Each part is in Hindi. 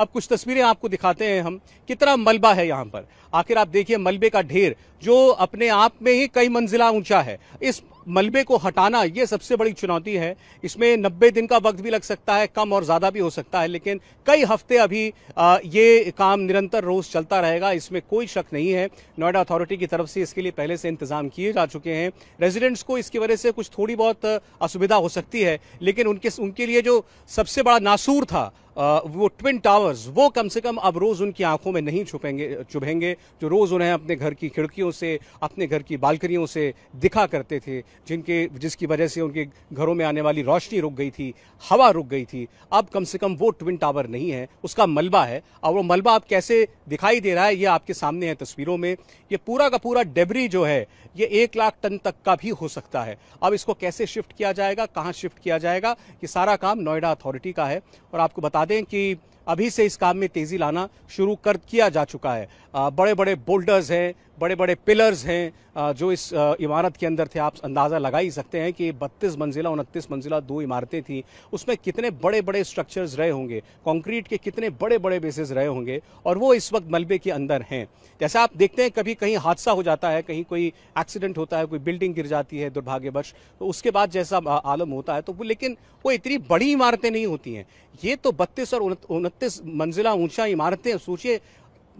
अब कुछ तस्वीरें आपको दिखाते हैं हम कितना मलबा है यहाँ पर आखिर आप देखिए मलबे का ढेर जो अपने आप में ही कई मंजिला ऊंचा है इस मलबे को हटाना ये सबसे बड़ी चुनौती है इसमें नब्बे दिन का वक्त भी लग सकता है कम और ज़्यादा भी हो सकता है लेकिन कई हफ्ते अभी आ, ये काम निरंतर रोज़ चलता रहेगा इसमें कोई शक नहीं है नोएडा अथॉरिटी की तरफ से इसके लिए पहले से इंतजाम किए जा चुके हैं रेजिडेंट्स को इसकी वजह से कुछ थोड़ी बहुत असुविधा हो सकती है लेकिन उनके उनके लिए जो सबसे बड़ा नासूर था वो ट्विन टावर्स वो कम से कम अब रोज उनकी आंखों में नहीं छुपेंगे चुभेंगे जो रोज उन्हें अपने घर की खिड़कियों से अपने घर की बालकनियों से दिखा करते थे जिनके जिसकी वजह से उनके घरों में आने वाली रोशनी रुक गई थी हवा रुक गई थी अब कम से कम वो ट्विन टावर नहीं है उसका मलबा है और वो मलबा अब कैसे दिखाई दे रहा है ये आपके सामने है तस्वीरों में ये पूरा का पूरा डेबरी जो है ये एक लाख टन तक का भी हो सकता है अब इसको कैसे शिफ्ट किया जाएगा कहाँ शिफ्ट किया जाएगा ये सारा काम नोएडा अथॉरिटी का है और आपको बता दें कि अभी से इस काम में तेजी लाना शुरू कर किया जा चुका है बड़े बड़े बोल्डर्स हैं बड़े बड़े पिलर्स हैं जो इस इमारत के अंदर थे आप अंदाज़ा लगा ही सकते हैं कि 32 मंजिला उनतीस मंजिला दो इमारतें थीं उसमें कितने बड़े बड़े स्ट्रक्चर्स रहे होंगे कंक्रीट के कितने बड़े बड़े बेसिस रहे होंगे और वो इस वक्त मलबे के अंदर हैं जैसे आप देखते हैं कभी कहीं हादसा हो जाता है कहीं कोई एक्सीडेंट होता है कोई बिल्डिंग गिर जाती है दुर्भाग्यवश तो उसके बाद जैसा आलम होता है तो वो लेकिन वो इतनी बड़ी इमारतें नहीं होती हैं ये तो बत्तीस और उनतीस मंजिला ऊंचा इमारतें सोचिए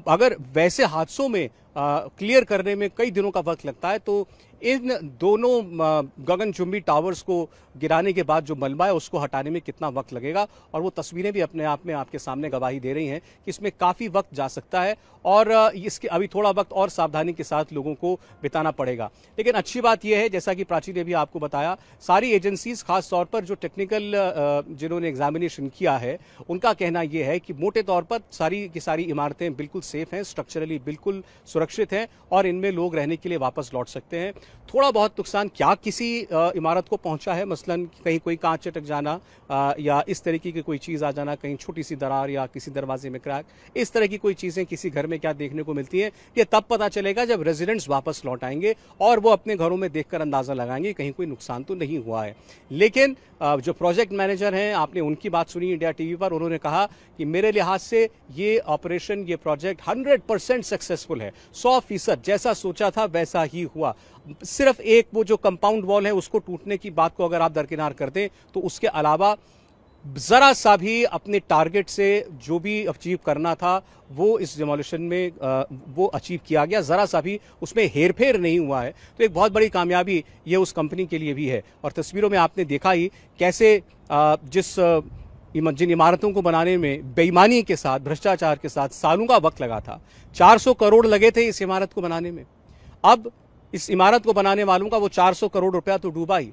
अगर वैसे हादसों में क्लियर करने में कई दिनों का वक्त लगता है तो इन दोनों गगनचुंबी टावर्स को गिराने के बाद जो मलबा है उसको हटाने में कितना वक्त लगेगा और वो तस्वीरें भी अपने आप में आपके सामने गवाही दे रही हैं कि इसमें काफ़ी वक्त जा सकता है और इसके अभी थोड़ा वक्त और सावधानी के साथ लोगों को बिताना पड़ेगा लेकिन अच्छी बात यह है जैसा कि प्राची ने भी आपको बताया सारी एजेंसीज खास तौर पर जो टेक्निकल जिन्होंने एग्जामिनेशन किया है उनका कहना यह है कि मोटे तौर पर सारी की सारी इमारतें बिल्कुल सेफ हैं स्ट्रक्चरली बिल्कुल सुरक्षित हैं और इनमें लोग रहने के लिए वापस लौट सकते हैं थोड़ा बहुत नुकसान क्या किसी इमारत को पहुंचा है मसलन कहीं कोई कांच चटक जाना या इस तरीके की कोई चीज़ आ जाना कहीं छोटी सी दरार या किसी दरवाजे में क्रैक इस तरह की कोई चीज़ें किसी घर में क्या देखने को मिलती हैं ये तब पता चलेगा जब रेजिडेंट्स वापस लौट आएंगे और वो अपने घरों में देख अंदाज़ा लगाएंगे कहीं कोई नुकसान तो नहीं हुआ है लेकिन जो प्रोजेक्ट मैनेजर हैं आपने उनकी बात सुनी इंडिया टी पर उन्होंने कहा कि मेरे लिहाज से ये ऑपरेशन ये प्रोजेक्ट हंड्रेड सक्सेसफुल है सौ जैसा सोचा था वैसा ही हुआ सिर्फ एक वो जो कंपाउंड वॉल है उसको टूटने की बात को अगर आप दरकिनार कर दें तो उसके अलावा ज़रा सा भी अपने टारगेट से जो भी अचीव करना था वो इस डिमोलिशन में वो अचीव किया गया ज़रा सा भी उसमें हेरफेर नहीं हुआ है तो एक बहुत बड़ी कामयाबी ये उस कंपनी के लिए भी है और तस्वीरों में आपने देखा ही कैसे जिस जिन इमारतों को बनाने में बेईमानी के साथ भ्रष्टाचार के साथ सालों का वक्त लगा था 400 करोड़ लगे थे इस इमारत को बनाने में अब इस इमारत को बनाने वालों का वो 400 करोड़ रुपया तो डूबा ही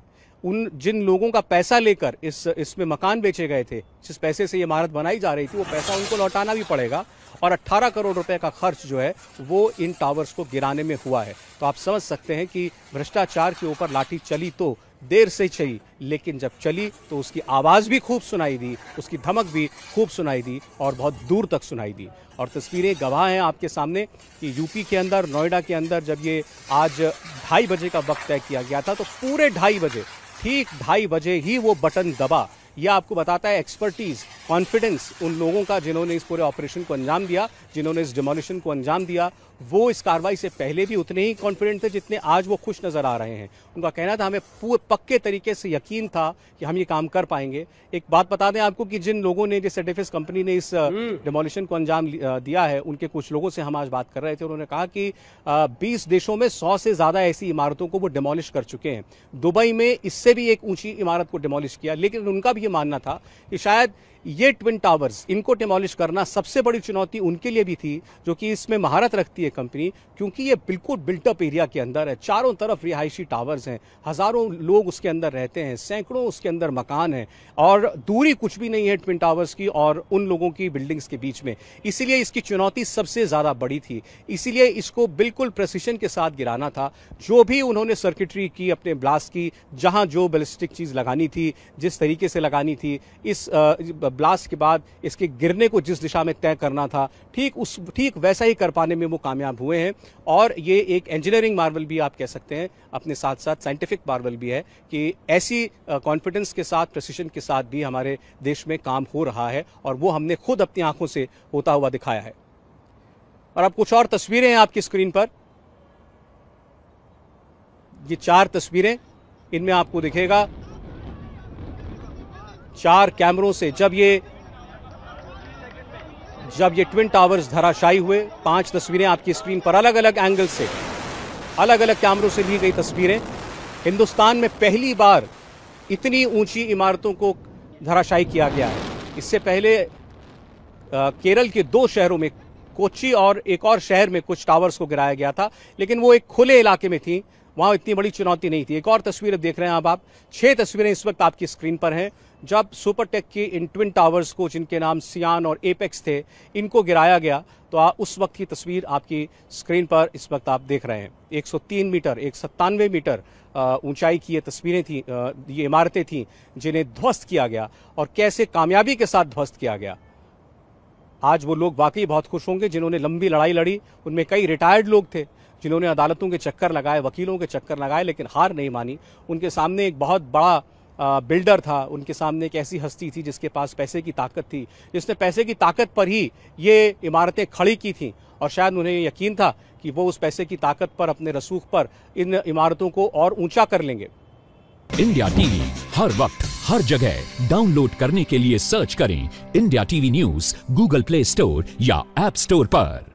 उन जिन लोगों का पैसा लेकर इस इसमें मकान बेचे गए थे जिस पैसे से ये इमारत बनाई जा रही थी वो पैसा उनको लौटाना भी पड़ेगा और 18 करोड़ रुपए का खर्च जो है वो इन टावर्स को गिराने में हुआ है तो आप समझ सकते हैं कि भ्रष्टाचार के ऊपर लाठी चली तो देर से चली लेकिन जब चली तो उसकी आवाज़ भी खूब सुनाई दी उसकी धमक भी खूब सुनाई दी और बहुत दूर तक सुनाई दी और तस्वीरें गवाह हैं आपके सामने कि यूपी के अंदर नोएडा के अंदर जब ये आज ढाई बजे का वक्त तय किया गया था तो पूरे ढाई बजे ठीक ढाई बजे ही वो बटन दबा यह आपको बताता है एक्सपर्टीज कॉन्फिडेंस उन लोगों का जिन्होंने इस पूरे ऑपरेशन को अंजाम दिया जिन्होंने इस डिमोलिशन को अंजाम दिया वो इस कार्रवाई से पहले भी उतने ही कॉन्फिडेंट थे जितने आज वो खुश नजर आ रहे हैं उनका कहना था हमें पूरे पक्के तरीके से यकीन था कि हम ये काम कर पाएंगे एक बात बता दें आपको कि जिन लोगों ने जिस डिफेंस कंपनी ने इस डिमोलिशन हम्म। को अंजाम दिया है उनके कुछ लोगों से हम आज बात कर रहे थे उन्होंने कहा कि बीस देशों में सौ से ज्यादा ऐसी इमारतों को वो डिमोलिश कर चुके हैं दुबई में इससे भी एक ऊंची इमारत को डिमोलिश किया लेकिन उनका भी ये मानना था कि शायद ये ट्विन टावर्स इनको डिमोलिश करना सबसे बड़ी चुनौती उनके लिए भी थी जो कि इसमें महारत रखती है कंपनी क्योंकि ये बिल्कुल बिल्टअप एरिया के अंदर है चारों तरफ रिहायशी टावर्स हैं हज़ारों लोग उसके अंदर रहते हैं सैकड़ों उसके अंदर मकान हैं और दूरी कुछ भी नहीं है ट्विन टावर्स की और उन लोगों की बिल्डिंग्स के बीच में इसीलिए इसकी चुनौती सबसे ज़्यादा बड़ी थी इसीलिए इसको बिल्कुल प्रसिशन के साथ गिराना था जो भी उन्होंने सर्किटरी की अपने ब्लास्ट की जहाँ जो बेलिस्टिक चीज़ लगानी थी जिस तरीके से लगानी थी इस ब्लास्ट के बाद इसके गिरने को जिस दिशा में तय करना था ठीक उस ठीक वैसा ही कर पाने में वो कामयाब हुए हैं और ये एक इंजीनियरिंग मार्वल भी आप कह सकते हैं अपने साथ साथ साइंटिफिक मार्वल भी है कि ऐसी कॉन्फिडेंस के साथ प्रसिशन के साथ भी हमारे देश में काम हो रहा है और वो हमने खुद अपनी आंखों से होता हुआ दिखाया है और अब कुछ और तस्वीरें हैं आपकी स्क्रीन पर ये चार तस्वीरें इनमें आपको दिखेगा चार कैमरों से जब ये जब ये ट्विन टावर्स धराशायी हुए पांच तस्वीरें आपकी स्क्रीन पर अलग अलग एंगल से अलग अलग कैमरों से ली गई तस्वीरें हिंदुस्तान में पहली बार इतनी ऊंची इमारतों को धराशायी किया गया है इससे पहले आ, केरल के दो शहरों में कोची और एक और शहर में कुछ टावर्स को गिराया गया था लेकिन वो एक खुले इलाके में थी वहाँ इतनी बड़ी चुनौती नहीं थी एक और तस्वीर देख रहे हैं अब आप छह तस्वीरें इस वक्त आपकी स्क्रीन पर हैं जब सुपरटेक की इन ट्विन टावर्स को जिनके नाम सियान और एपेक्स थे इनको गिराया गया तो आ, उस वक्त की तस्वीर आपकी स्क्रीन पर इस वक्त आप देख रहे हैं 103 मीटर एक सत्तानवे मीटर ऊंचाई की ये तस्वीरें थी आ, ये इमारतें थीं जिन्हें ध्वस्त किया गया और कैसे कामयाबी के साथ ध्वस्त किया गया आज वो लोग वाकई बहुत खुश होंगे जिन्होंने लंबी लड़ाई लड़ी उनमें कई रिटायर्ड लोग थे जिन्होंने अदालतों के चक्कर लगाए वकीलों के चक्कर लगाए लेकिन हार नहीं मानी उनके सामने एक बहुत बड़ा बिल्डर था उनके सामने एक ऐसी हस्ती थी जिसके पास पैसे की ताकत थी जिसने पैसे की ताकत पर ही ये इमारतें खड़ी की थी और शायद उन्हें यकीन था कि वो उस पैसे की ताकत पर अपने रसूख पर इन इमारतों को और ऊंचा कर लेंगे इंडिया टीवी हर वक्त हर जगह डाउनलोड करने के लिए सर्च करें India TV news Google Play Store या एप स्टोर पर